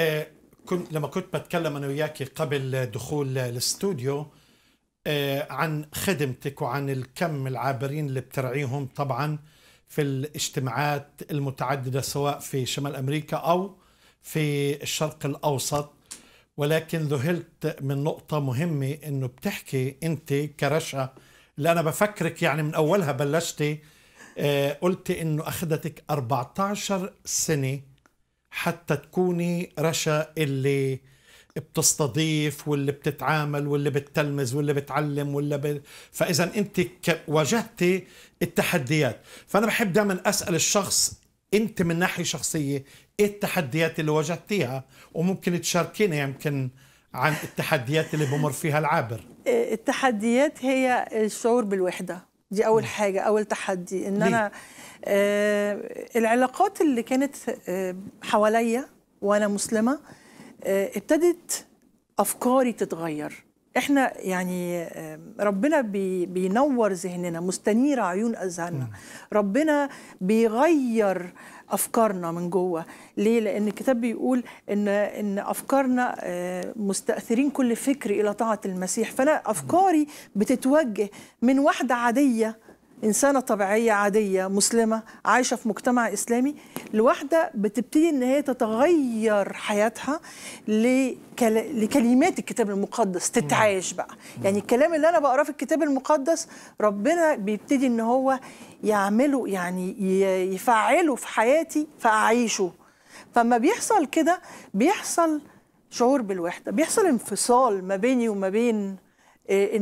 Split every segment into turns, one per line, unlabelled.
آه، كنت لما كنت بتكلم انا وياك قبل دخول الاستوديو آه، عن خدمتك وعن الكم العابرين اللي بترعيهم طبعا في الاجتماعات المتعدده سواء في شمال امريكا او في الشرق الاوسط ولكن ذهلت من نقطه مهمه انه بتحكي انت كرشا اللي انا بفكرك يعني من اولها بلشتي آه، قلتي انه اخذتك 14 سنه حتى تكوني رشا اللي بتستضيف واللي بتتعامل واللي بتلمز واللي بتعلم واللي ب... فاذا انت ك... واجهتي التحديات فانا بحب دائما اسال الشخص انت من ناحيه شخصيه ايه التحديات اللي واجهتيها وممكن تشاركينا يمكن عن التحديات اللي بمر فيها العابر
إيه، التحديات هي الشعور بالوحده دي اول حاجه اول تحدي ان ليه؟ انا آه العلاقات اللي كانت آه حواليا وانا مسلمه آه ابتدت افكاري تتغير احنا يعني ربنا بي بينور ذهننا مستنير عيون اذهاننا ربنا بيغير افكارنا من جوه ليه لان الكتاب بيقول ان ان افكارنا آه، مستاثرين كل فكر الى طاعه المسيح فانا افكاري بتتوجه من واحده عاديه إنسانة طبيعية عادية مسلمة عايشة في مجتمع إسلامي الواحدة بتبتدي إن هي تتغير حياتها لكل... لكلمات الكتاب المقدس تتعايش بقى يعني الكلام اللي أنا بقراه في الكتاب المقدس ربنا بيبتدي إن هو يعمله يعني يفعله في حياتي فأعيشه فما بيحصل كده بيحصل شعور بالوحدة بيحصل انفصال ما بيني وما بين آه،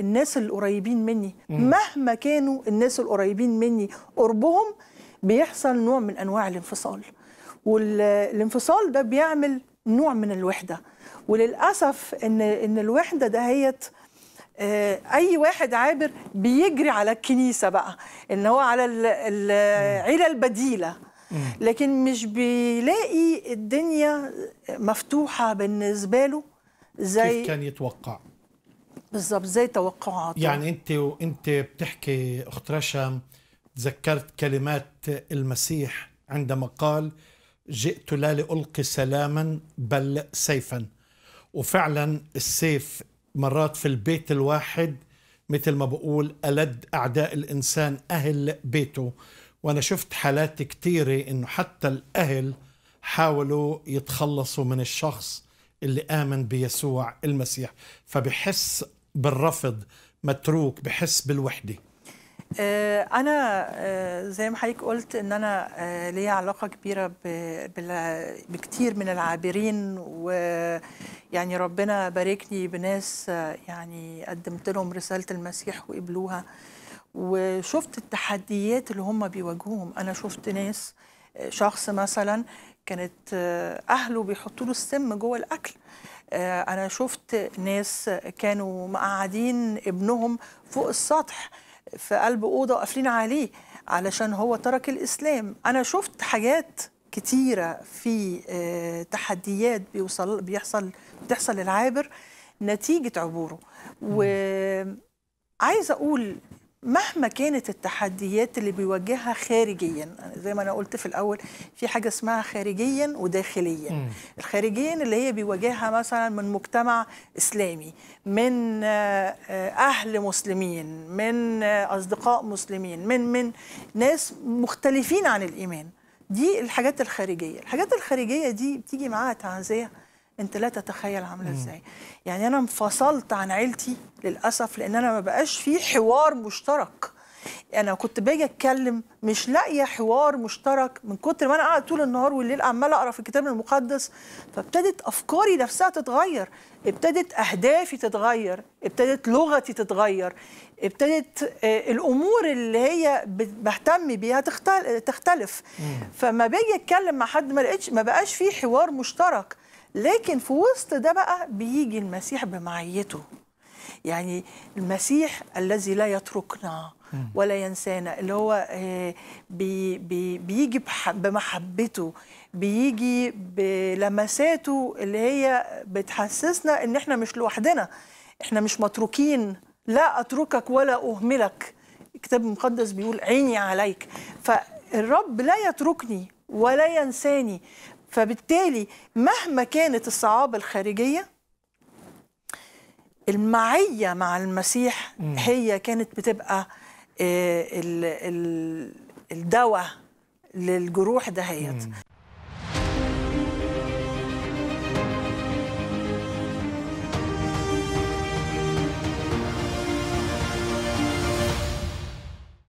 الناس القريبين مني مهما كانوا الناس القريبين مني قربهم بيحصل نوع من انواع الانفصال والانفصال ده بيعمل نوع من الوحده وللاسف ان ان الوحده دهيت آه، اي واحد عابر بيجري على الكنيسه بقى ان هو على العيله البديله لكن مش بيلاقي الدنيا مفتوحه بالنسبه له زي كيف كان يتوقع بالضبط زي توقعات يعني
انت وانت بتحكي اخت رشا تذكرت كلمات المسيح عندما قال جئت لا لألقي سلاما بل سيفا وفعلا السيف مرات في البيت الواحد مثل ما بقول ألد أعداء الإنسان أهل بيته وأنا شفت حالات كثيرة إنه حتى الأهل حاولوا يتخلصوا من الشخص اللي آمن بيسوع المسيح فبحس بالرفض متروك بحس بالوحده
آه، انا آه، زي ما حضرتك قلت ان انا آه، ليا علاقه كبيره بكتير من العابرين ويعني ربنا باركني بناس يعني قدمت لهم رساله المسيح وقبلوها وشفت التحديات اللي هم بيواجهوهم انا شفت ناس شخص مثلا كانت آه، اهله بيحطوا له السم جوه الاكل آه، انا شفت ناس كانوا مقعدين ابنهم فوق السطح في قلب اوضه وقافلين عليه علشان هو ترك الاسلام انا شفت حاجات كتيره في آه، تحديات بيوصل بيحصل بتحصل للعابر نتيجه عبوره وعايزه اقول مهما كانت التحديات اللي بيواجهها خارجيا يعني زي ما انا قلت في الاول في حاجه اسمها خارجيا وداخليا الخارجيا اللي هي بيواجهها مثلا من مجتمع اسلامي من آه، اهل مسلمين من آه، اصدقاء مسلمين من من ناس مختلفين عن الايمان دي الحاجات الخارجيه الحاجات الخارجيه دي بتيجي معاها تعزيه انت لا تتخيل عامله ازاي يعني انا انفصلت عن عيلتي للاسف لان انا ما بقاش في حوار مشترك انا كنت باجي اتكلم مش لاقيه حوار مشترك من كتر ما انا قاعده طول النهار والليل عماله اقرا في الكتاب المقدس فابتدت افكاري نفسها تتغير ابتدت اهدافي تتغير ابتدت لغتي تتغير ابتدت آه، الامور اللي هي بهتم بيها تختلف فما باجي اتكلم مع حد ما لقيتش ما بقاش في حوار مشترك لكن في وسط ده بقى بيجي المسيح بمعيته يعني المسيح الذي لا يتركنا ولا ينسانا اللي هو آه، بي بي بيجي بمحبته بيجي بلمساته اللي هي بتحسسنا ان احنا مش لوحدنا احنا مش متروكين لا اتركك ولا اهملك الكتاب المقدس بيقول عيني عليك فالرب لا يتركني ولا ينساني فبالتالي مهما كانت الصعاب الخارجية المعية مع المسيح هي كانت بتبقى آه، الدواء للجروح دهيت